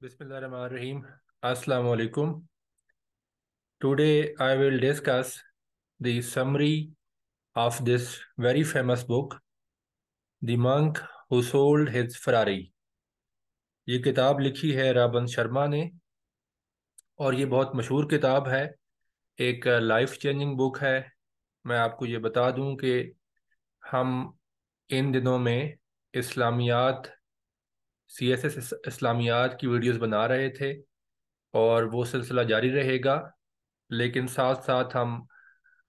Bismillahirrahmanirrahim. Assalamu alaikum. Today I will discuss the summary of this very famous book, The Monk Who Sold His Ferrari. ये किताब लिखी है राबन शर्मा ने और ये बहुत मशहूर किताब है एक लाइफ चेंजिंग बुक है मैं आपको ये बता दूं कि हम इन दिनों में इस्लामियात सी एस एस इस्लामियात की वीडियोस बना रहे थे और वो सिलसिला जारी रहेगा लेकिन साथ साथ हम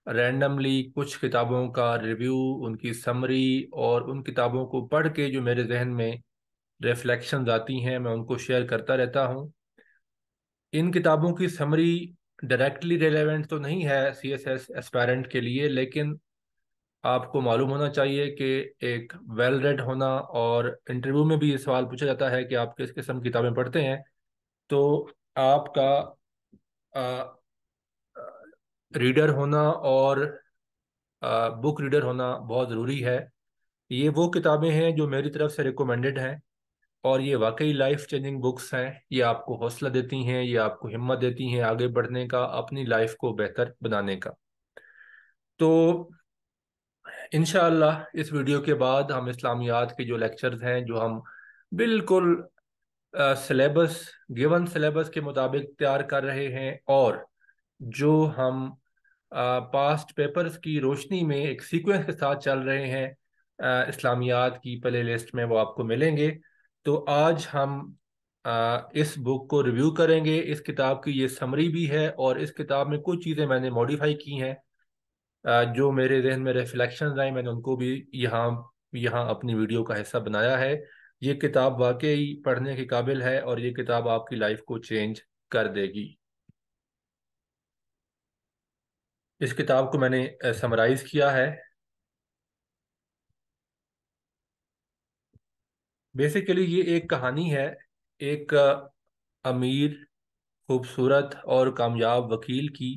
रैंडमली कुछ किताबों का रिव्यू उनकी समरी और उन किताबों को पढ़ के जो मेरे जहन में रिफ्लेक्शन आती हैं मैं उनको शेयर करता रहता हूँ इन किताबों की समरी डायरेक्टली रिलेवेंट तो नहीं है सी एस एस एस्पेरेंट के लिए लेकिन आपको मालूम होना चाहिए कि एक वेल रेड होना और इंटरव्यू में भी ये सवाल पूछा जाता है कि आप किस किस्म किताबें पढ़ते हैं तो आपका आ, रीडर होना और आ, बुक रीडर होना बहुत ज़रूरी है ये वो किताबें हैं जो मेरी तरफ से रिकमेंडेड हैं और ये वाकई लाइफ चेंजिंग बुक्स हैं ये आपको हौसला देती हैं ये आपको हिम्मत देती हैं आगे बढ़ने का अपनी लाइफ को बेहतर बनाने का तो इन इस वीडियो के बाद हम इस्लामियात के जो लेक्चर्स हैं जो हम बिल्कुल सिलेबस गिवन सिलेबस के मुताबिक तैयार कर रहे हैं और जो हम पास्ट पेपर्स की रोशनी में एक सीक्वेंस के साथ चल रहे हैं इस्लामियात की प्ले लिस्ट में वो आपको मिलेंगे तो आज हम आ, इस बुक को रिव्यू करेंगे इस किताब की ये समरी भी है और इस किताब में कुछ चीज़ें मैंने मॉडिफाई की हैं जो मेरे जहन में रिफ्लेक्शन आए मैंने उनको भी यहाँ यहाँ अपनी वीडियो का हिस्सा बनाया है ये किताब वाकई पढ़ने के काबिल है और ये किताब आपकी लाइफ को चेंज कर देगी इस किताब को मैंने समराइज किया है बेसिकली ये एक कहानी है एक अमीर खूबसूरत और कामयाब वकील की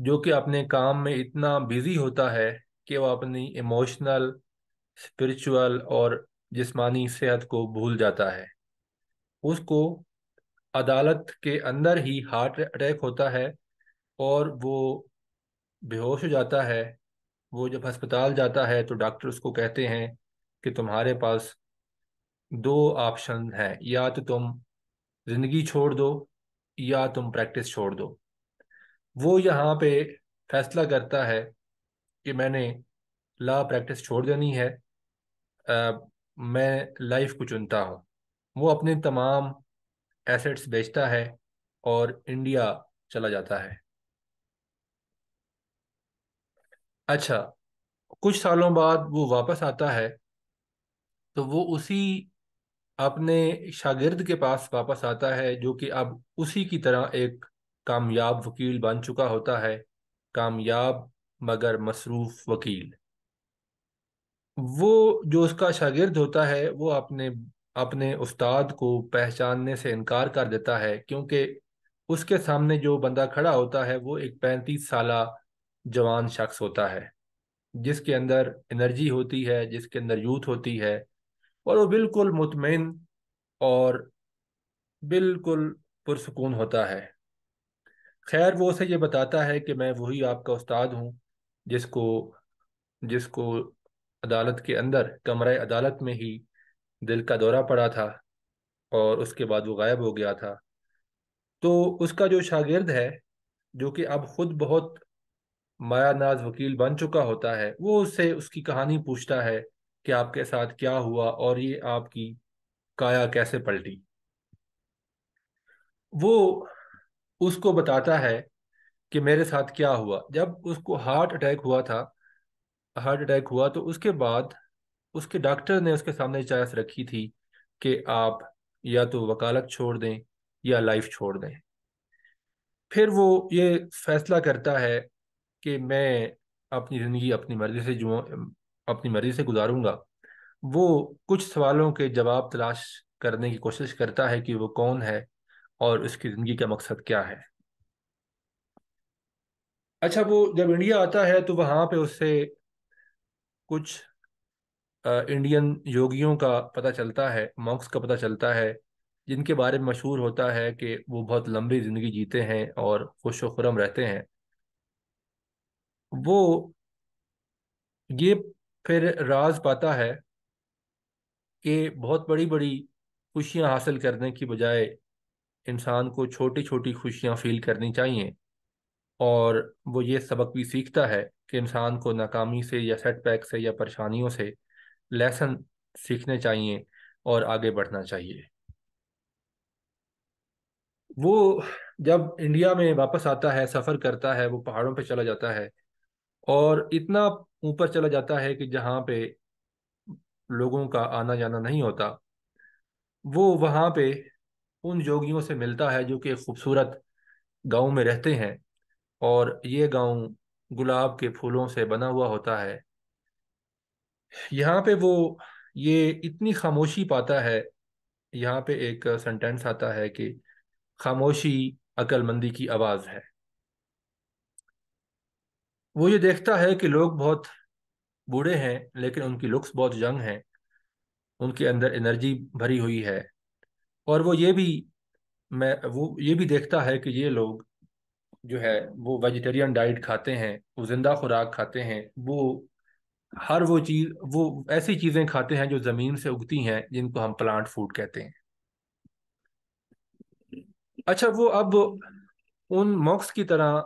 जो कि अपने काम में इतना बिजी होता है कि वह अपनी इमोशनल स्पिरिचुअल और जिस्मानी सेहत को भूल जाता है उसको अदालत के अंदर ही हार्ट अटैक होता है और वो बेहोश हो जाता है वो जब अस्पताल जाता है तो डॉक्टर उसको कहते हैं कि तुम्हारे पास दो ऑप्शन हैं या तो तुम ज़िंदगी छोड़ दो या तुम प्रैक्टिस छोड़ दो वो यहाँ पे फैसला करता है कि मैंने ला प्रैक्टिस छोड़ देनी है आ, मैं लाइफ को चुनता हूँ वो अपने तमाम एसेट्स बेचता है और इंडिया चला जाता है अच्छा कुछ सालों बाद वो वापस आता है तो वो उसी अपने शागिर्द के पास वापस आता है जो कि अब उसी की तरह एक कामयाब वकील बन चुका होता है कामयाब मगर मसरूफ वकील वो जो उसका शागिर्द होता है वो अपने अपने उस्ताद को पहचानने से इनकार कर देता है क्योंकि उसके सामने जो बंदा खड़ा होता है वो एक पैंतीस साल जवान शख्स होता है जिसके अंदर एनर्जी होती है जिसके अंदर यूथ होती है और वो बिल्कुल मुतमिन और बिल्कुल पुरसकून होता है खैर वो उसे ये बताता है कि मैं वही आपका उस्ताद हूँ जिसको जिसको अदालत के अंदर कमरे अदालत में ही दिल का दौरा पड़ा था और उसके बाद वो गायब हो गया था तो उसका जो शागिर्द है जो कि अब खुद बहुत माया नाज वकील बन चुका होता है वो उससे उसकी कहानी पूछता है कि आपके साथ क्या हुआ और ये आपकी काया कैसे पलटी वो उसको बताता है कि मेरे साथ क्या हुआ जब उसको हार्ट अटैक हुआ था हार्ट अटैक हुआ तो उसके बाद उसके डॉक्टर ने उसके सामने चॉइस रखी थी कि आप या तो वकालत छोड़ दें या लाइफ छोड़ दें फिर वो ये फैसला करता है कि मैं अपनी ज़िंदगी अपनी मर्ज़ी से जुआ अपनी मर्ज़ी से गुजारूंगा वो कुछ सवालों के जवाब तलाश करने की कोशिश करता है कि वो कौन है और उसकी ज़िंदगी का मकसद क्या है अच्छा वो जब इंडिया आता है तो वहाँ पे उससे कुछ इंडियन योगियों का पता चलता है मॉक्स का पता चलता है जिनके बारे में मशहूर होता है कि वो बहुत लंबी ज़िंदगी जीते हैं और खुश व खुरम रहते हैं वो ये फिर राज पाता है कि बहुत बड़ी बड़ी खुशियां हासिल करने की बजाय इंसान को छोटी छोटी खुशियाँ फील करनी चाहिए और वो ये सबक भी सीखता है कि इंसान को नाकामी से या सेटबैक से या परेशानियों से लेसन सीखने चाहिए और आगे बढ़ना चाहिए वो जब इंडिया में वापस आता है सफ़र करता है वो पहाड़ों पे चला जाता है और इतना ऊपर चला जाता है कि जहाँ पे लोगों का आना जाना नहीं होता वो वहाँ पे उन योगियों से मिलता है जो कि खूबसूरत गांव में रहते हैं और ये गांव गुलाब के फूलों से बना हुआ होता है यहाँ पे वो ये इतनी खामोशी पाता है यहाँ पे एक सेंटेंस आता है कि खामोशी अकलमंदी की आवाज़ है वो ये देखता है कि लोग बहुत बूढ़े हैं लेकिन उनकी लुक्स बहुत यंग हैं उनके अंदर एनर्जी भरी हुई है और वो ये भी मैं वो ये भी देखता है कि ये लोग जो है वो वेजिटेरियन डाइट खाते हैं वो ज़िंदा खुराक खाते हैं वो हर वो चीज़ वो ऐसी चीज़ें खाते हैं जो ज़मीन से उगती हैं जिनको हम प्लांट फूड कहते हैं अच्छा वो अब उन मॉक्स की तरह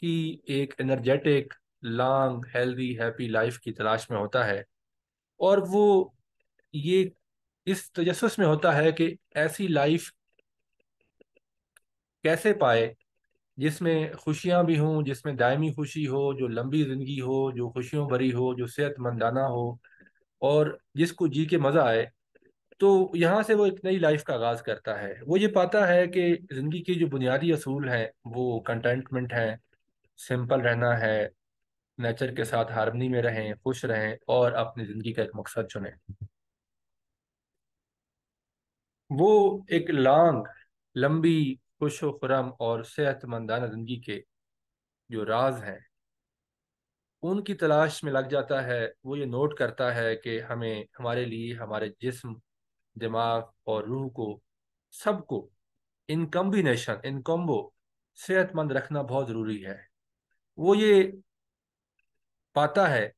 की एक energetic long healthy happy life की तलाश में होता है और वो ये इस तजस में होता है कि ऐसी लाइफ कैसे पाए जिसमें खुशियाँ भी हों जिसमें दायमी खुशी हो जो लंबी ज़िंदगी हो जो खुशियों भरी हो जो सेहतमंदाना हो और जिसको जी के मज़ा आए तो यहाँ से वो एक नई लाइफ का आगाज़ करता है वो ये पाता है कि ज़िंदगी के जो बुनियादी असूल हैं वो कंटेंटमेंट हैं सिंपल रहना है नेचर के साथ हारमनी में रहें खुश रहें और अपनी ज़िंदगी का एक मकसद चुनें वो एक लॉन्ग लंबी खुश खुरम और सेहतमंदाना जिंदगी के जो राज हैं उनकी तलाश में लग जाता है वो ये नोट करता है कि हमें हमारे लिए हमारे जिस्म दिमाग और रूह को सबको इन कम्बिनेशन इन कॉम्बो सेहतमंद रखना बहुत ज़रूरी है वो ये पाता है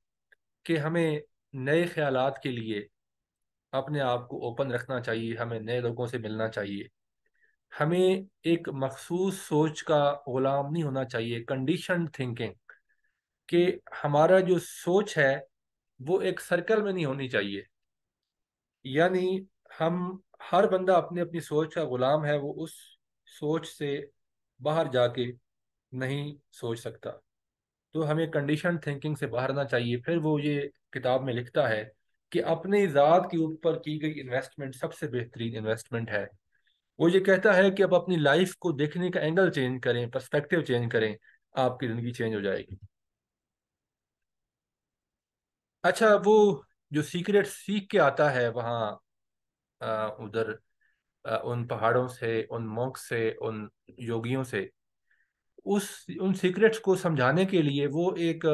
कि हमें नए ख्यालात के लिए अपने आप को ओपन रखना चाहिए हमें नए लोगों से मिलना चाहिए हमें एक मखसूस सोच का गुलाम नहीं होना चाहिए कंडीशन थिंकिंग कि हमारा जो सोच है वो एक सर्कल में नहीं होनी चाहिए यानी हम हर बंदा अपने अपनी सोच का गुलाम है वो उस सोच से बाहर जाके नहीं सोच सकता तो हमें कंडीशन थिंकिंग से बाहर ना चाहिए फिर वो ये किताब में लिखता है कि अपनी ज़ात के ऊपर की गई इन्वेस्टमेंट सबसे बेहतरीन इन्वेस्टमेंट है वो ये कहता है कि अब अपनी लाइफ को देखने का एंगल चेंज करें पर्सपेक्टिव चेंज करें आपकी ज़िंदगी चेंज हो जाएगी अच्छा वो जो सीक्रेट सीख के आता है वहाँ उधर उन पहाड़ों से उन मौक से उन योगियों से उस उन सीक्रेट्स को समझाने के लिए वो एक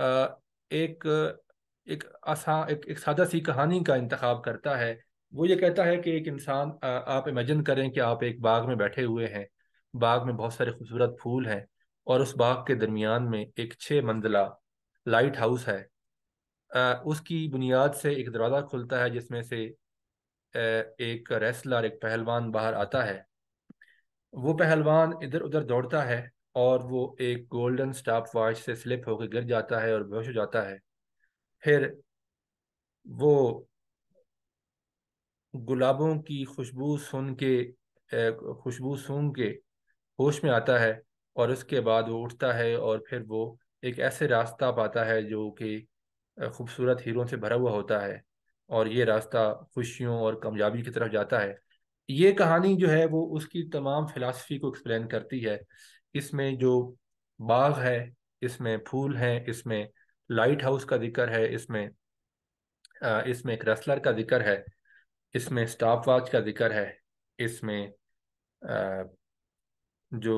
आ, एक एक आसान एक, एक सादा सी कहानी का इंतखब करता है वो ये कहता है कि एक इंसान आप इमेजिन करें कि आप एक बाग में बैठे हुए हैं बाग में बहुत सारे खूबसूरत फूल हैं और उस बाग के दरमियान में एक छः मंजिला लाइट हाउस है उसकी बुनियाद से एक दरवाज़ा खुलता है जिसमें से एक रेसलर एक पहलवान बाहर आता है वो पहलवान इधर उधर दौड़ता है और वो एक गोल्डन स्टाफ वॉच से स्लिप होकर गिर जाता है और बेहोश हो जाता है फिर वो गुलाबों की खुशबू सुन के खुशबू सूंघ के होश में आता है और उसके बाद वो उठता है और फिर वो एक ऐसे रास्ता पाता है जो कि खूबसूरत हीरों से भरा हुआ होता है और ये रास्ता खुशियों और कामयाबी की तरफ जाता है ये कहानी जो है वो उसकी तमाम फिलासफी को एक्सप्लेन करती है इसमें जो बाग है इसमें फूल हैं इसमें लाइट हाउस का जिक्र है इसमें इसमें एक क्रेसलर का जिक्र है इसमें स्टाफ वॉच का जिक्र है इसमें जो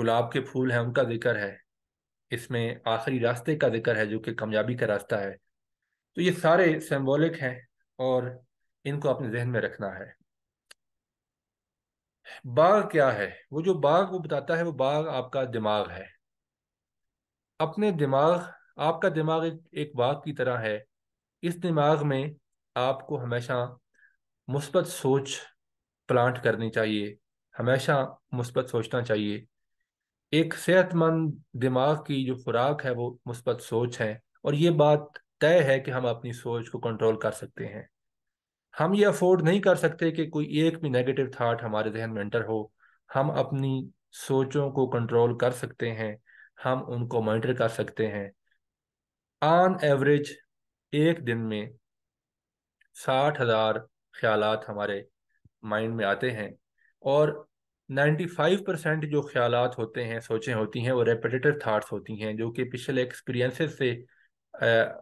गुलाब के फूल हैं उनका जिक्र है इसमें आखिरी रास्ते का जिक्र है जो कि कामयाबी का रास्ता है तो ये सारे सिम्बॉलिक हैं और इनको अपने जहन में रखना है बाग क्या है वो जो बाग वो बताता है वो बाग आपका दिमाग है अपने दिमाग आपका दिमाग एक, बाग की तरह है इस दिमाग में आपको हमेशा मुस्बत सोच प्लांट करनी चाहिए हमेशा मुस्बत सोचना चाहिए एक सेहतमंद दिमाग की जो खुराक है वो मुस्बत सोच है और ये बात तय है कि हम अपनी सोच को कंट्रोल कर सकते हैं हम ये अफोर्ड नहीं कर सकते कि कोई एक भी नेगेटिव थाट हमारे जहन में एंटर हो हम अपनी सोचों को कंट्रोल कर सकते हैं हम उनको मॉनिटर कर सकते हैं ऑन एवरेज एक दिन में साठ हज़ार ख्याल हमारे माइंड में आते हैं और नाइन्टी फाइव परसेंट जो ख्याल होते हैं सोचें होती हैं वो रेपिटेटिव थाट्स होती हैं जो कि पिछले एक्सपीरियंसेस से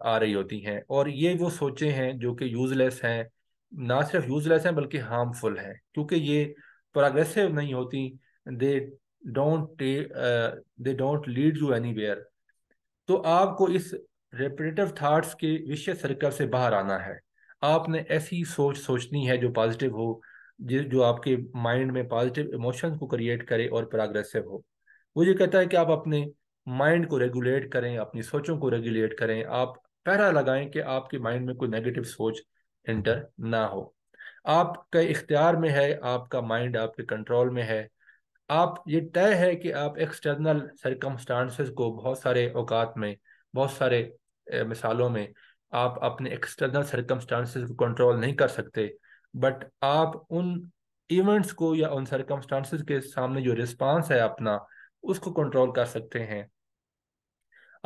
आ रही होती हैं और ये वो सोचें हैं जो कि यूज़लेस हैं ना सिर्फ यूज़लेस हैं बल्कि हार्मफुल हैं क्योंकि ये प्रोग्रेसिव नहीं होती they don't they don't lead you any तो आपको इस रेपरेटिव थाट्स के विषय सर्कल से बाहर आना है आपने ऐसी सोच सोचनी है जो पॉजिटिव हो जो आपके माइंड में पॉजिटिव इमोशन को क्रिएट करे और प्रोग्रेसिव हो वो ये कहता है कि आप अपने माइंड को रेगुलेट करें अपनी सोचों को रेगुलेट करें आप पहरा लगाएं कि आपके माइंड में कोई नेगेटिव सोच एंटर ना हो आपके इख्तियार में है आपका माइंड आपके कंट्रोल में है आप ये तय है कि आप एक्सटर्नल सरकमस्टांसिस को बहुत सारे अवकात में बहुत सारे मिसालों में आप अपने एक्सटर्नल सरकमस्टांसिस को कंट्रोल नहीं कर सकते बट आप उन इवेंट्स को या उन सरकमस्टांसिस के सामने जो रिस्पांस है अपना उसको कंट्रोल कर सकते हैं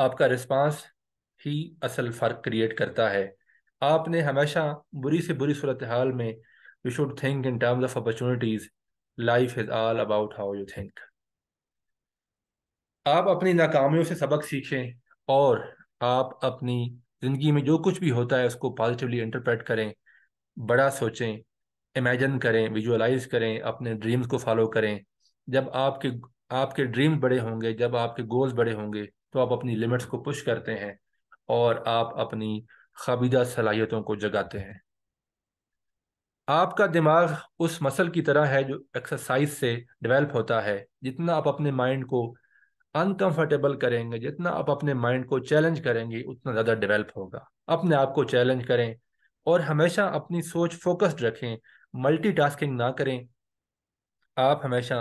आपका रिस्पांस ही असल फ़र्क क्रिएट करता है आपने हमेशा बुरी से बुरी सूरत हाल में you should think in terms of opportunities life is all about how you think आप अपनी नाकामियों से सबक सीखें और आप अपनी ज़िंदगी में जो कुछ भी होता है उसको पॉजिटिवली इंटरप्रेट करें बड़ा सोचें इमेजन करें विजुअलाइज करें अपने ड्रीम्स को फॉलो करें जब आपके आपके ड्रीम्स बड़े होंगे जब आपके गोल्स बड़े होंगे तो आप अपनी लिमिट्स को पुश करते हैं और आप अपनी खबीदा सलाहियतों को जगाते हैं आपका दिमाग उस मसल की तरह है जो एक्सरसाइज से डेवलप होता है जितना आप अपने माइंड को अनकंफर्टेबल करेंगे जितना आप अपने माइंड को चैलेंज करेंगे उतना ज़्यादा डेवलप होगा अपने आप को चैलेंज करें और हमेशा अपनी सोच फोकस्ड रखें मल्टीटास्किंग ना करें आप हमेशा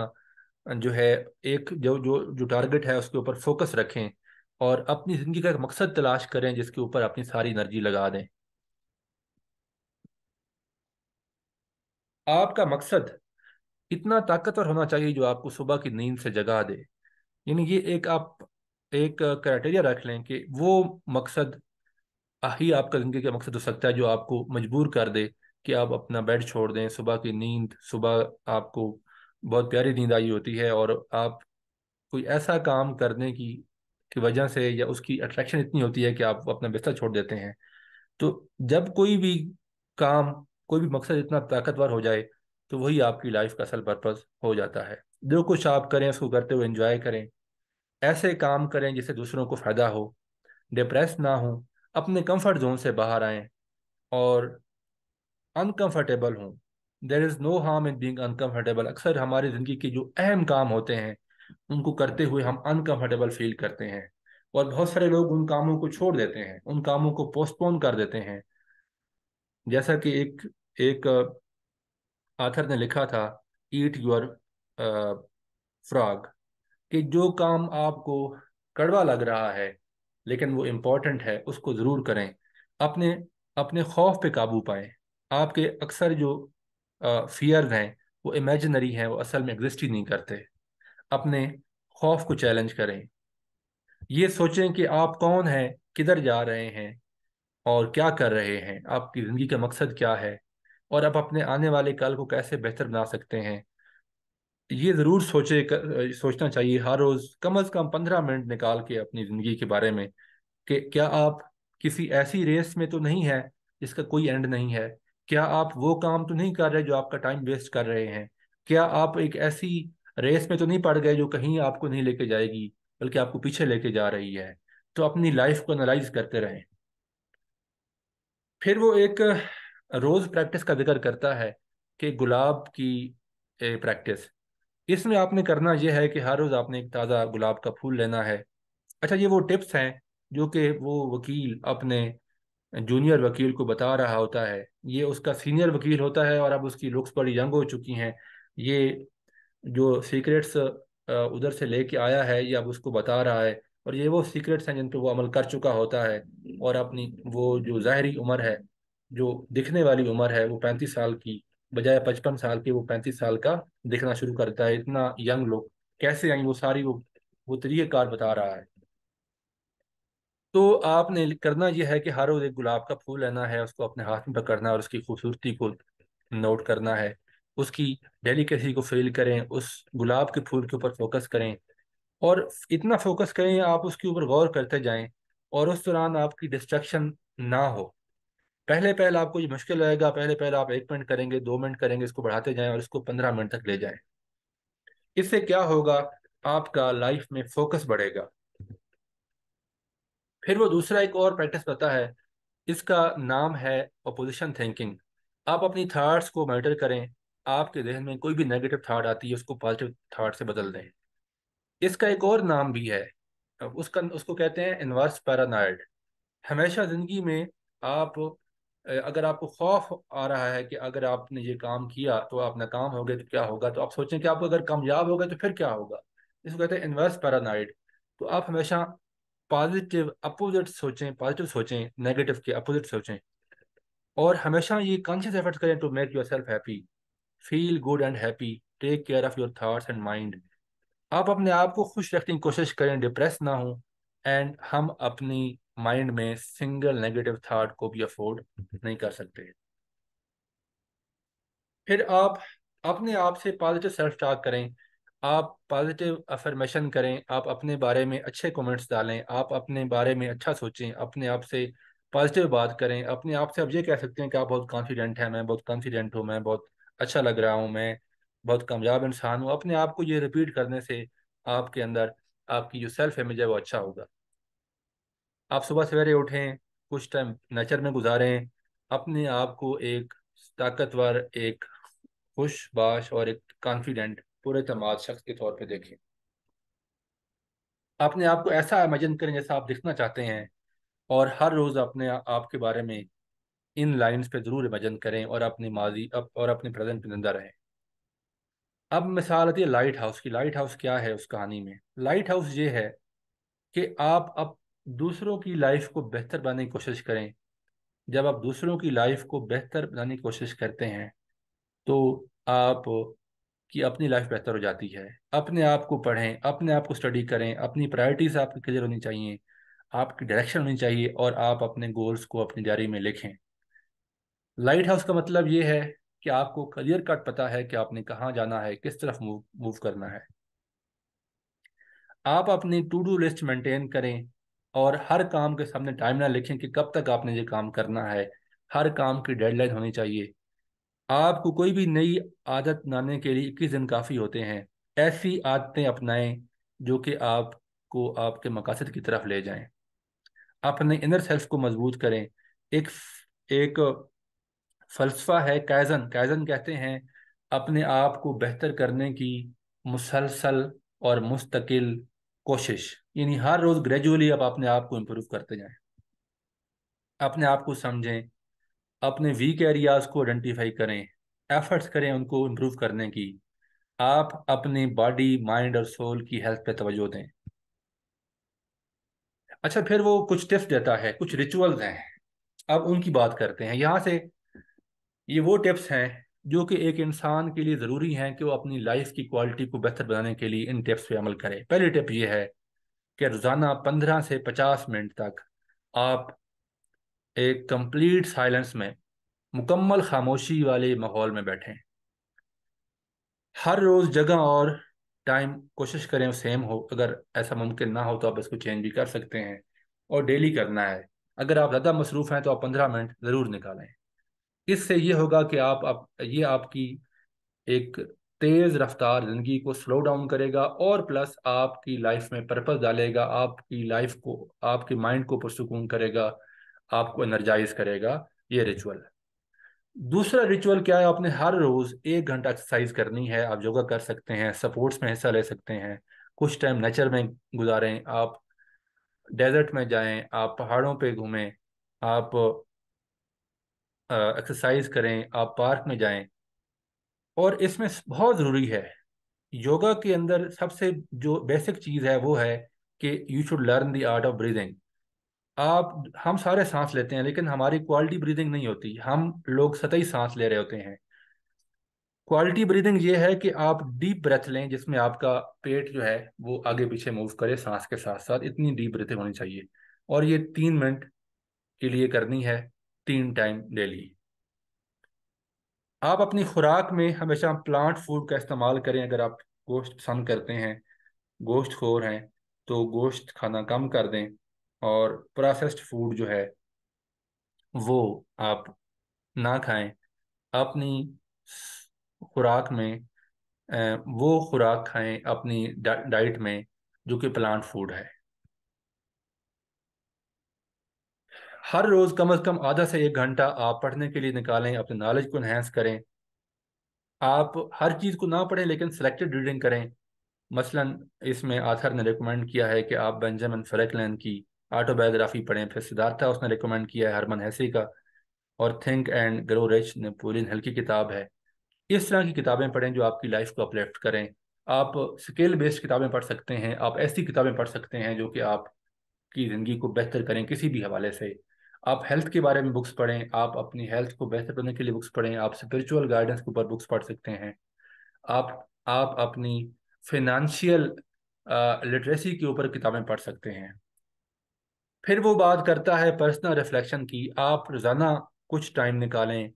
जो है एक जो जो जो टारगेट है उसके ऊपर फोकस रखें और अपनी ज़िंदगी का एक मकसद तलाश करें जिसके ऊपर अपनी सारी एनर्जी लगा दें आपका मकसद इतना ताकतवर होना चाहिए जो आपको सुबह की नींद से जगा दे यानी ये एक आप एक क्राइटेरिया रख लें कि वो मकसद ही आपका ज़िंदगी का मकसद हो सकता है जो आपको मजबूर कर दे कि आप अपना बेड छोड़ दें सुबह की नींद सुबह आपको बहुत प्यारी नींद आई होती है और आप कोई ऐसा काम करने की की वजह से या उसकी अट्रैक्शन इतनी होती है कि आप अपना बिस्तर छोड़ देते हैं तो जब कोई भी काम कोई भी मकसद इतना ताकतवर हो जाए तो वही आपकी लाइफ का असल पर्पज़ हो जाता है जो कुछ आप करें उसको करते हुए एंजॉय करें ऐसे काम करें जिससे दूसरों को फ़ायदा हो डिप्रेस ना हो अपने कंफर्ट जोन से बाहर आएं और अनकंफर्टेबल हों there is no harm in being uncomfortable अक्सर हमारी ज़िंदगी के जो अहम काम होते हैं उनको करते हुए हम अनकंफर्टेबल फील करते हैं और बहुत सारे लोग उन कामों को छोड़ देते हैं उन कामों को पोस्टपोन कर देते हैं जैसा कि एक एक आथर ने लिखा था ईट योर फ्रॉग कि जो काम आपको कड़वा लग रहा है लेकिन वो इम्पोर्टेंट है उसको ज़रूर करें अपने अपने खौफ पे काबू पाएं आपके अक्सर जो फियर्स हैं वो इमेजनरी हैं वो असल में एग्जिस्ट ही नहीं करते अपने खौफ को चैलेंज करें ये सोचें कि आप कौन हैं किधर जा रहे हैं और क्या कर रहे हैं आपकी ज़िंदगी का मकसद क्या है और आप अपने आने वाले कल को कैसे बेहतर बना सकते हैं ये ज़रूर सोचे कर, सोचना चाहिए हर रोज़ कम अज़ कम पंद्रह मिनट निकाल के अपनी ज़िंदगी के बारे में कि क्या आप किसी ऐसी रेस में तो नहीं है जिसका कोई एंड नहीं है क्या आप वो काम तो नहीं कर रहे जो आपका टाइम वेस्ट कर रहे हैं क्या आप एक ऐसी रेस में तो नहीं पड़ गए जो कहीं आपको नहीं लेके जाएगी बल्कि आपको पीछे लेके जा रही है तो अपनी लाइफ को एनालाइज करते रहें फिर वो एक रोज़ प्रैक्टिस का जिक्र करता है कि गुलाब की प्रैक्टिस इसमें आपने करना यह है कि हर रोज़ आपने एक ताज़ा गुलाब का फूल लेना है अच्छा ये वो टिप्स हैं जो कि वो वकील अपने जूनियर वकील को बता रहा होता है ये उसका सीनियर वकील होता है और अब उसकी लुक्स बड़ी यंग हो चुकी हैं ये जो सीक्रेट्स उधर से लेके आया है ये अब उसको बता रहा है और ये वो सीक्रेट्स हैं जिन पर वो अमल कर चुका होता है और अपनी वो जो ज़ाहरी उम्र है जो दिखने वाली उम्र है वो पैंतीस साल की बजाय पचपन साल के वो पैंतीस साल का दिखना शुरू करता है इतना यंग लोग कैसे आएंगे वो सारी वो वो तरीक़ेकार बता रहा है तो आपने करना यह है कि हर रोज़ एक गुलाब का फूल लेना है उसको अपने हाथ में पकड़ना है और उसकी खूबसूरती को नोट करना है उसकी डेलीकेसी को फील करें उस गुलाब के फूल के ऊपर फोकस करें और इतना फोकस करें आप उसके ऊपर गौर करते जाएं और उस दौरान आपकी डिस्ट्रक्शन ना हो पहले पहले आपको ये मुश्किल रहेगा पहले पहले आप एक मिनट करेंगे दो मिनट करेंगे इसको बढ़ाते जाएं और इसको पंद्रह मिनट तक ले जाएं इससे क्या होगा आपका लाइफ में फोकस बढ़ेगा फिर वो दूसरा एक और प्रैक्टिस पता है इसका नाम है अपोजिशन थिंकिंग आप अपनी थाट्स को मॉनिटर करें आपके जहन में कोई भी नेगेटिव थाट आती है उसको पॉजिटिव थाट से बदल दें इसका एक और नाम भी है उसका उसको कहते हैं इनवर्स पैरानाइड हमेशा ज़िंदगी में आप अगर आपको खौफ आ रहा है कि अगर आपने ये काम किया तो आप नाकाम हो गए तो क्या होगा तो आप सोचें कि आप अगर कामयाब हो गए तो फिर क्या होगा इसको कहते हैं इन्वर्स पैरानाइड तो आप हमेशा पॉजिटिव अपोजिट सोचें पॉजिटिव सोचें नेगेटिव के अपोजिट सोचें और हमेशा ये कॉन्शियस एफर्ट्स करें to make yourself happy feel good and happy take care of your thoughts and mind आप अपने आप को खुश रखने की कोशिश करें डिप्रेस ना हो एंड हम अपनी माइंड में सिंगल नेगेटिव थाट को भी अफोर्ड हम्म। नहीं कर सकते फिर आप अपने आप से पॉजिटिव सेल्फ टॉक करें आप पॉजिटिव अफर्मेशन करें आप अपने बारे में अच्छे कमेंट्स डालें आप अपने बारे में अच्छा सोचें अपने आप से पॉजिटिव बात करें अपने आप से आप ये कह सकते हैं कि आप बहुत कॉन्फिडेंट हैं मैं बहुत कॉन्फिडेंट हूँ मैं बहुत अच्छा लग रहा हूँ मैं बहुत कामयाब इंसान हूँ अपने आप को ये रिपीट करने से आपके अंदर आपकी जो सेल्फ इमेज है वो अच्छा होगा आप सुबह सवेरे उठें कुछ टाइम नेचर में गुजारें अपने आप को एक ताकतवर एक खुश बाश और एक कॉन्फिडेंट पूरे तमाद शख्स के तौर पे देखें अपने आप को ऐसा इमेजिन करें जैसा आप दिखना चाहते हैं और हर रोज़ अपने आप के बारे में इन लाइंस पे ज़रूर इमेजिन करें और अपने माजी अप, और अपने प्रेजेंट पे जिंदा रहें अब मिसाल आती है लाइट हाउस की लाइट हाउस क्या है उस कहानी में लाइट हाउस ये है कि आप अब दूसरों की लाइफ को बेहतर बनाने की कोशिश करें जब आप दूसरों की लाइफ को बेहतर बनाने की कोशिश करते हैं तो आप की अपनी लाइफ बेहतर हो जाती है अपने आप को पढ़ें अपने आप को स्टडी करें अपनी प्रायोरिटीज़ आपकी क्लियर होनी चाहिए आपकी डायरेक्शन होनी चाहिए और आप अपने गोल्स को अपनी डायरी में लिखें लाइट हाउस का मतलब ये है कि आपको करियर कट पता है कि आपने कहाँ जाना है किस तरफ मूव मूव करना है आप अपनी टू डू लिस्ट मेंटेन करें और हर काम के सामने टाइम ना लिखें कि कब तक आपने ये काम करना है हर काम की डेडलाइन होनी चाहिए आपको कोई भी नई आदत बनाने के लिए इक्कीस दिन काफ़ी होते हैं ऐसी आदतें अपनाएं जो कि आपको आपके मकासद की तरफ ले जाएं अपने इनर सेल्फ को मजबूत करें एक एक फलसफा है कैजन कैजन कहते हैं अपने आप को बेहतर करने की मुसलसल और मुस्तकिल कोशिश यानी हर रोज ग्रेजुअली आप अपने आप को इम्प्रूव करते जाएं अपने आप को समझें अपने वीक एरियाज को आइडेंटिफाई करें एफर्ट्स करें उनको इम्प्रूव करने की आप अपनी बॉडी माइंड और सोल की हेल्थ पे तवज्जो दें अच्छा फिर वो कुछ टिप्स देता है कुछ रिचुअल्स हैं अब उनकी बात करते हैं यहाँ से ये वो टिप्स हैं जो कि एक इंसान के लिए ज़रूरी हैं कि वो अपनी लाइफ की क्वालिटी को बेहतर बनाने के लिए इन टिप्स पे अमल करे पहली टिप ये है कि रोज़ाना पंद्रह से पचास मिनट तक आप एक कंप्लीट साइलेंस में मुकम्मल खामोशी वाले माहौल में बैठें हर रोज़ जगह और टाइम कोशिश करें सेम हो अगर ऐसा मुमकिन ना हो तो आप इसको चेंज भी कर सकते हैं और डेली करना है अगर आप ज़्यादा मसरूफ़ हैं तो आप पंद्रह मिनट ज़रूर निकालें इससे ये होगा कि आप, आप ये आपकी एक तेज रफ्तार जिंदगी को स्लो डाउन करेगा और प्लस आपकी लाइफ में पर्पस डालेगा आपकी लाइफ को आपके माइंड को पुरसकून करेगा आपको एनर्जाइज करेगा ये रिचुअल है दूसरा रिचुअल क्या है आपने हर रोज एक घंटा एक्सरसाइज करनी है आप योगा कर सकते हैं स्पोर्ट्स में हिस्सा ले सकते हैं कुछ टाइम नेचर में गुजारें आप डेजर्ट में जाएं आप पहाड़ों पे घूमें आप एक्सरसाइज करें आप पार्क में जाएं और इसमें बहुत ज़रूरी है योगा के अंदर सबसे जो बेसिक चीज़ है वो है कि you should learn the art of breathing आप हम सारे सांस लेते हैं लेकिन हमारी क्वालिटी ब्रीदिंग नहीं होती हम लोग सतही सांस ले रहे होते हैं क्वालिटी ब्रीदिंग ये है कि आप डीप ब्रेथ लें जिसमें आपका पेट जो है वो आगे पीछे मूव करे सांस के साथ साथ इतनी डीप ब्रीथिंग होनी चाहिए और ये तीन मिनट के लिए करनी है तीन टाइम डेली आप अपनी खुराक में हमेशा प्लांट फूड का इस्तेमाल करें अगर आप गोश्त पसंद करते हैं गोश्त खोर हैं तो गोश्त खाना कम कर दें और प्रोसेस्ड फूड जो है वो आप ना खाएं अपनी खुराक में वो खुराक खाएं अपनी डाइट में जो कि प्लांट फूड है हर रोज कम अज कम आधा से एक घंटा आप पढ़ने के लिए निकालें अपने नॉलेज को इन्हेंस करें आप हर चीज़ को ना पढ़ें लेकिन सिलेक्टेड रीडिंग करें मसलन इसमें आथर ने रिकमेंड किया है कि आप बेंजामिन फ्रैकलैन की ऑटोबायोग्राफी पढ़ें फिर सिद्धार्था उसने रिकमेंड किया है हरमन हैसी का और think and grow rich Napoleon Hill की किताब है इस तरह की किताबें पढ़ें जो आपकी लाइफ को अपलिफ्ट करें आप स्केल बेस्ड किताबें पढ़ सकते हैं आप ऐसी किताबें पढ़ सकते हैं जो कि आपकी ज़िंदगी को बेहतर करें किसी भी हवाले से आप हेल्थ के बारे में बुक्स पढ़ें आप अपनी हेल्थ को बेहतर करने के लिए बुक्स पढ़ें आप स्पिरिचुअल गाइडेंस के ऊपर बुक्स पढ़ सकते हैं आप आप अपनी फिनंशियल लिटरेसी के ऊपर किताबें पढ़ सकते हैं फिर वो बात करता है पर्सनल रिफ्लेक्शन की आप रोज़ाना कुछ टाइम निकालें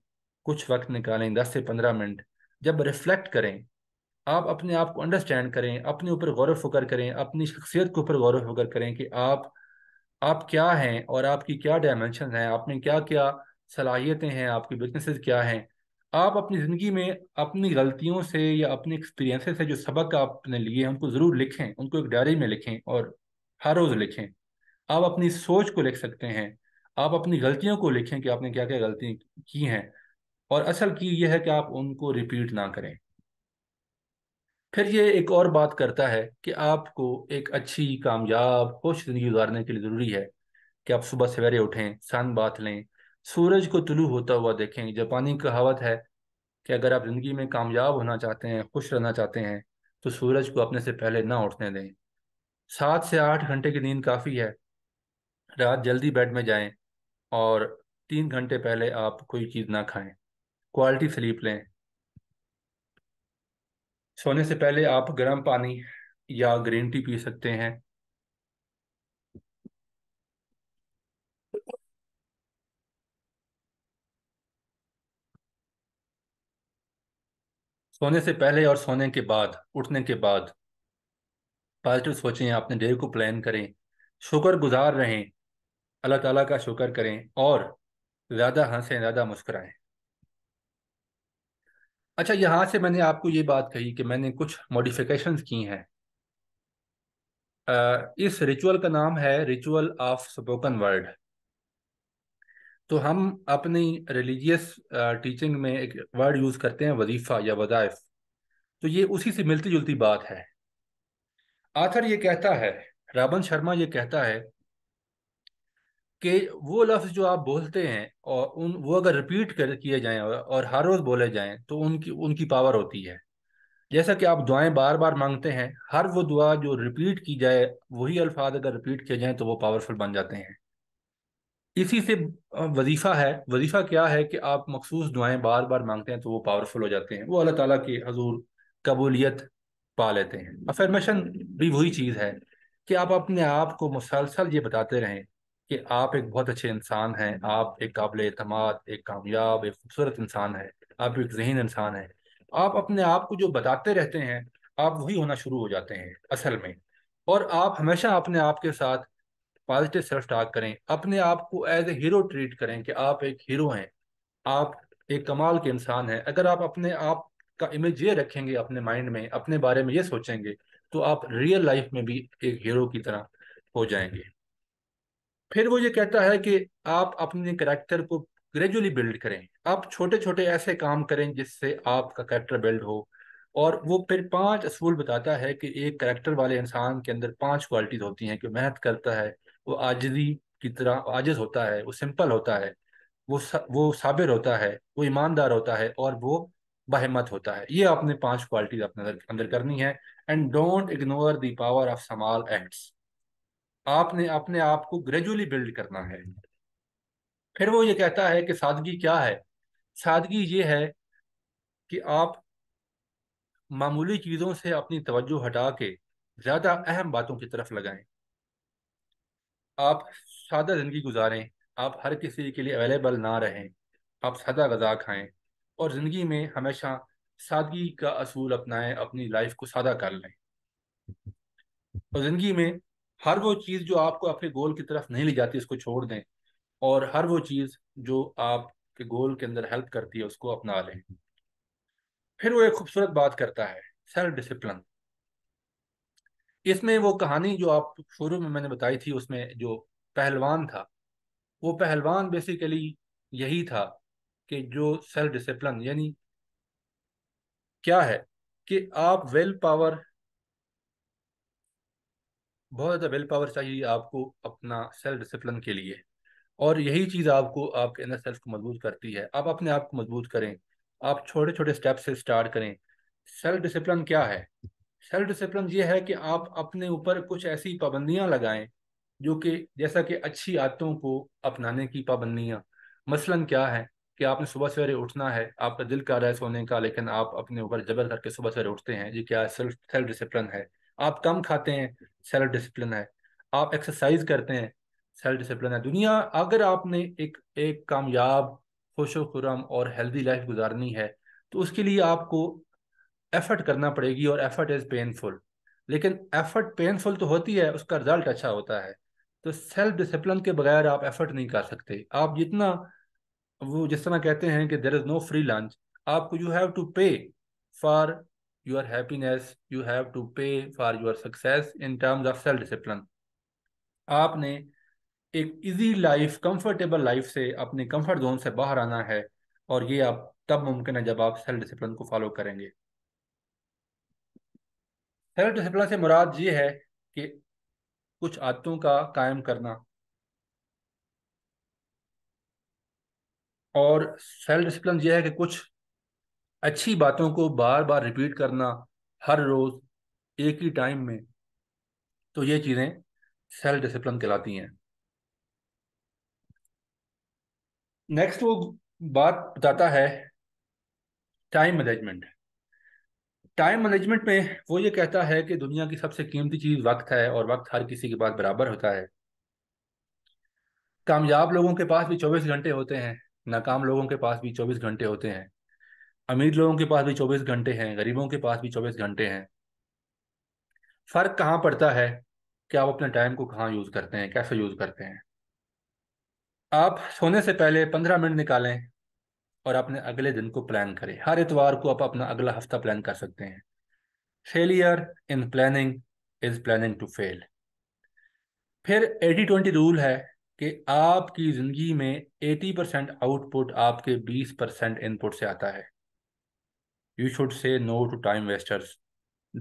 कुछ वक्त निकालें दस से पंद्रह मिनट जब रिफ्लेक्ट करें आप अपने आप को अंडरस्टैंड करें अपने ऊपर गौरव फिक्र करें अपनी शख्सियत के ऊपर गौरव फिक्र करें कि आप आप क्या हैं और आपकी क्या डायमेंशन है आपने क्या क्या सलाहियतें हैं आपकी बिजनेस क्या हैं आप अपनी ज़िंदगी में अपनी गलतियों से या अपने एक्सपीरियंसेस से जो सबक आपने लिए हैं उनको ज़रूर लिखें उनको एक डायरी में लिखें और हर रोज़ लिखें आप अपनी सोच को लिख सकते हैं आप अपनी गलतियों को लिखें कि आपने क्या क्या गलतियाँ की हैं और असल की यह है कि आप उनको रिपीट ना करें फिर ये एक और बात करता है कि आपको एक अच्छी कामयाब खुश जिंदगी गुजारने के लिए ज़रूरी है कि आप सुबह सवेरे उठें सन बात लें सूरज को तुलू होता हुआ देखें जापानी कहावत है कि अगर आप ज़िंदगी में कामयाब होना चाहते हैं खुश रहना चाहते हैं तो सूरज को अपने से पहले ना उठने दें सात से आठ घंटे की नींद काफ़ी है रात जल्दी बेड में जाएं और तीन घंटे पहले आप कोई चीज़ ना खाएं क्वालिटी स्लीप लें सोने से पहले आप गर्म पानी या ग्रीन टी पी सकते हैं सोने से पहले और सोने के बाद उठने के बाद पॉजिटिव सोचें अपने डे को प्लान करें शुक्र गुजार रहें अल्लाह ताला का शुक्र करें और ज़्यादा हंसें ज़्यादा मुस्कुराएं अच्छा यहाँ से मैंने आपको ये बात कही कि मैंने कुछ मोडिफिकेशन की हैं इस रिचुअल का नाम है रिचुअल ऑफ स्पोकन वर्ड तो हम अपनी रिलीजियस टीचिंग में एक वर्ड यूज़ करते हैं वजीफ़ा या वजायफ तो ये उसी से मिलती जुलती बात है आथर ये कहता है रावन शर्मा ये कहता है कि वो लफ्ज़ जो आप बोलते हैं और उन वो अगर रिपीट कर किए जाएं और, और हर रोज़ बोले जाएं तो उनकी उनकी पावर होती है जैसा कि आप दुआएं बार बार मांगते हैं हर वो दुआ जो रिपीट की जाए वही अल्फाज अगर रिपीट किए जाएं तो वो पावरफुल बन जाते हैं इसी से वजीफ़ा है वजीफ़ा क्या है कि आप मखसूस दुआएं बार बार मांगते हैं तो वो पावरफुल हो जाते हैं वो अल्लाह ताला की हजूर कबूलियत पा लेते हैं अफर्मेशन भी वही चीज़ है कि आप अपने आप को मुसलसल ये बताते रहें कि आप एक बहुत अच्छे इंसान हैं आप एक काबिल अतमाद एक कामयाब एक खूबसूरत इंसान है आप एक जहन इंसान है आप अपने आप को जो बताते रहते हैं आप वही होना शुरू हो जाते हैं असल में और आप हमेशा अपने आप के साथ पॉजिटिव सेल्फ टाक करें अपने आप को एज ए हीरो ट्रीट करें कि आप एक हीरो हैं आप एक कमाल के इंसान हैं अगर आप अपने आप का इमेज ये रखेंगे अपने माइंड में अपने बारे में ये सोचेंगे तो आप रियल लाइफ में भी एक हीरो की तरह हो जाएंगे फिर वो ये कहता है कि आप अपने करेक्टर को ग्रेजुअली बिल्ड करें आप छोटे छोटे ऐसे काम करें जिससे आपका करेक्टर बिल्ड हो और वो फिर पांच असूल बताता है कि एक करेक्टर वाले इंसान के अंदर पांच क्वालिटीज होती हैं कि मेहनत करता है वो आजजी की तरह आजिज होता है वो सिंपल होता है वो सा, वो साबिर होता है वो ईमानदार होता है और वो बहमत होता है ये आपने पांच क्वालिटीज अपने अंदर करनी है एंड डोंट इग्नोर दावर पावर ऑफ समाल एक्ट्स आपने अपने आप को ग्रेजुअली बिल्ड करना है फिर वो ये कहता है कि सादगी क्या है सादगी ये है कि आप मामूली चीज़ों से अपनी तवज्जो हटा के ज़्यादा अहम बातों की तरफ लगाएं आप सादा ज़िंदगी गुजारें आप हर किसी के लिए अवेलेबल ना रहें आप सादा गज़ा खाएं और ज़िंदगी में हमेशा सादगी का असूल अपनाएं अपनी लाइफ को सादा कर लें और ज़िंदगी में हर वो चीज़ जो आपको अपने गोल की तरफ नहीं ले जाती उसको छोड़ दें और हर वो चीज़ जो आपके गोल के अंदर हेल्प करती है उसको अपना लें फिर वो एक खूबसूरत बात करता है सेल्फ डिसिप्लिन इसमें वो कहानी जो आप शुरू में मैंने बताई थी उसमें जो पहलवान था वो पहलवान बेसिकली यही था कि जो सेल्फ डिसिप्लिन यानी क्या है कि आप वेल पावर बहुत ज़्यादा विल पावर चाहिए आपको अपना सेल्फ डिसिप्लिन के लिए और यही चीज़ आपको आपके अंदर सेल्फ को मजबूत करती है आप अपने आप को मजबूत करें आप छोटे छोटे स्टेप से स्टार्ट करें सेल्फ डिसिप्लिन क्या है सेल्फ डिसिप्लिन ये है कि आप अपने ऊपर कुछ ऐसी पाबंदियाँ लगाएं जो कि जैसा कि अच्छी आदतों को अपनाने की पाबंदियाँ मसलन क्या है कि आपने सुबह सवेरे उठना है आपका दिल कर रहा है सोने का लेकिन आप अपने ऊपर जबर करके सुबह सवेरे उठते हैं ये क्या सेल्फ सेल्फ डिसिप्लिन है आप कम खाते हैं सेल्फ डिसिप्लिन है आप एक्सरसाइज करते हैं सेल्फ डिसिप्लिन है दुनिया अगर आपने एक एक कामयाब खुश खुरम और हेल्दी लाइफ गुजारनी है तो उसके लिए आपको एफर्ट करना पड़ेगी और एफर्ट इज़ पेनफुल लेकिन एफर्ट पेनफुल तो होती है उसका रिजल्ट अच्छा होता है तो सेल्फ डिसिप्लिन के बगैर आप एफर्ट नहीं कर सकते आप जितना वो जिस तरह कहते हैं कि there is no free lunch आपको you have to pay for your happiness you have to pay for your success in terms of self discipline आपने एक इजी लाइफ कंफर्टेबल लाइफ से अपने कंफर्ट जोन से बाहर आना है और ये आप तब मुमकिन है जब आप सेल्फ डिसिप्लिन को फॉलो करेंगे सेल्फ डिसिप्लिन से मुराद ये है कि कुछ आदतों का कायम करना और सेल्फ डिसिप्लिन ये है कि कुछ अच्छी बातों को बार बार रिपीट करना हर रोज एक ही टाइम में तो ये चीज़ें सेल्फ डिसिप्लिन कहलाती हैं नेक्स्ट वो बात बताता है टाइम मैनेजमेंट टाइम मैनेजमेंट में वो ये कहता है कि दुनिया की सबसे कीमती चीज़ वक्त है और वक्त हर किसी के पास बराबर होता है कामयाब लोगों के पास भी चौबीस घंटे होते हैं नाकाम लोगों के पास भी चौबीस घंटे होते हैं अमीर लोगों के पास भी चौबीस घंटे हैं गरीबों के पास भी चौबीस घंटे हैं फर्क कहाँ पड़ता है कि आप अपने टाइम को कहाँ यूज करते हैं कैसे यूज करते हैं आप सोने से पहले पंद्रह मिनट निकालें और अपने अगले दिन को प्लान करें हर इतवार को आप अपना अगला हफ्ता प्लान कर सकते हैं failure in planning is planning to fail फिर एटी ट्वेंटी रूल है कि आपकी ज़िंदगी में एटी परसेंट आउटपुट आपके बीस परसेंट इनपुट से आता है you should say no to time wasters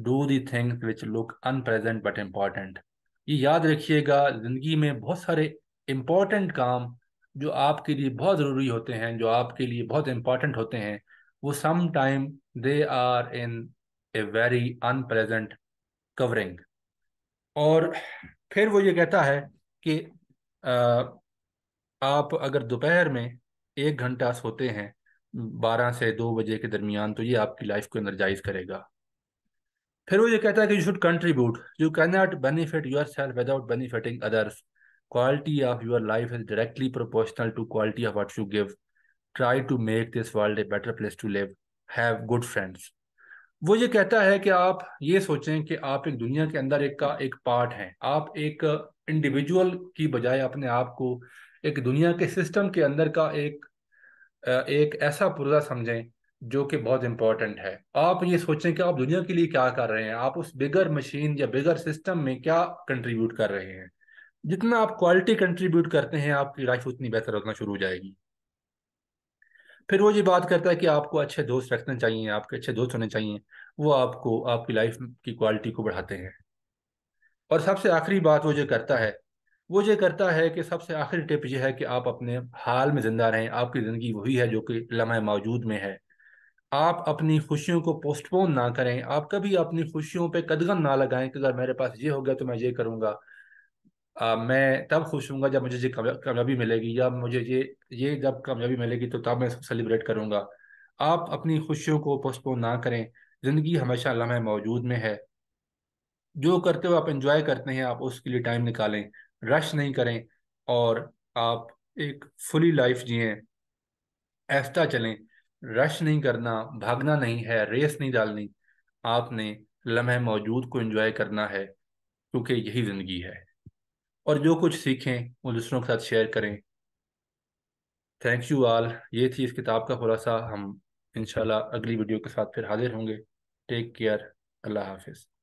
do the things which look unpleasant but important ये याद रखिएगा जिंदगी में बहुत सारे इम्पॉर्टेंट काम जो आपके लिए बहुत ज़रूरी होते हैं जो आपके लिए बहुत इम्पॉर्टेंट होते हैं वो some time they are in a very unpleasant covering और फिर वो ये कहता है कि आप अगर दोपहर में एक घंटा सोते हैं बारह से दो बजे के दरमियान तो ये आपकी लाइफ को एनर्जाइज करेगा फिर वो ये कहता है कि you should contribute you can not benefit yourself without benefiting others quality of your life is directly proportional to quality of what you give try to make this world a better place to live have good friends वो ये कहता है कि आप ये सोचें कि आप एक दुनिया के अंदर एक का एक पार्ट हैं आप एक इंडिविजुअल की बजाय अपने आप को एक दुनिया के सिस्टम के अंदर का एक एक ऐसा पुर्जा समझें जो कि बहुत इंपॉर्टेंट है आप ये सोचें कि आप दुनिया के लिए क्या कर रहे हैं आप उस बिगर मशीन या बिगर सिस्टम में क्या कंट्रीब्यूट कर रहे हैं जितना आप क्वालिटी कंट्रीब्यूट करते हैं आपकी लाइफ उतनी बेहतर होना शुरू हो जाएगी फिर वो ये बात करता है कि आपको अच्छे दोस्त रखने चाहिए आपके अच्छे दोस्त होने चाहिए वो आपको आपकी लाइफ की क्वालिटी को बढ़ाते हैं और सबसे आखिरी बात वो जो करता है वो ये करता है कि सबसे आखिरी टिप यह है कि आप अपने हाल में ज़िंदा रहें आपकी ज़िंदगी वही है जो कि लम्हे मौजूद में है आप अपनी खुशियों को पोस्टपोन ना करें आप कभी अपनी खुशियों पे कदगन ना लगाएं कि अगर मेरे पास ये हो गया तो मैं ये करूँगा मैं तब खुश हूँ जब मुझे ये कामयाबी मिलेगी या मुझे ये ये जब कामयाबी मिलेगी तो तब मैं सेलिब्रेट करूँगा आप अपनी खुशियों को पोस्टपोन ना करें ज़िंदगी हमेशा लम्हे मौजूद में है जो करते हो आप इंजॉय करते हैं आप उसके लिए टाइम निकालें रश नहीं करें और आप एक फुली लाइफ जिए ऐसा चलें रश नहीं करना भागना नहीं है रेस नहीं डालनी आपने लम्हे मौजूद को एंजॉय करना है क्योंकि यही ज़िंदगी है और जो कुछ सीखें वो दूसरों के साथ शेयर करें थैंक यू आल ये थी इस किताब का खुलासा हम इंशाल्लाह अगली वीडियो के साथ फिर हाजिर होंगे टेक केयर अल्लाह हाफिज़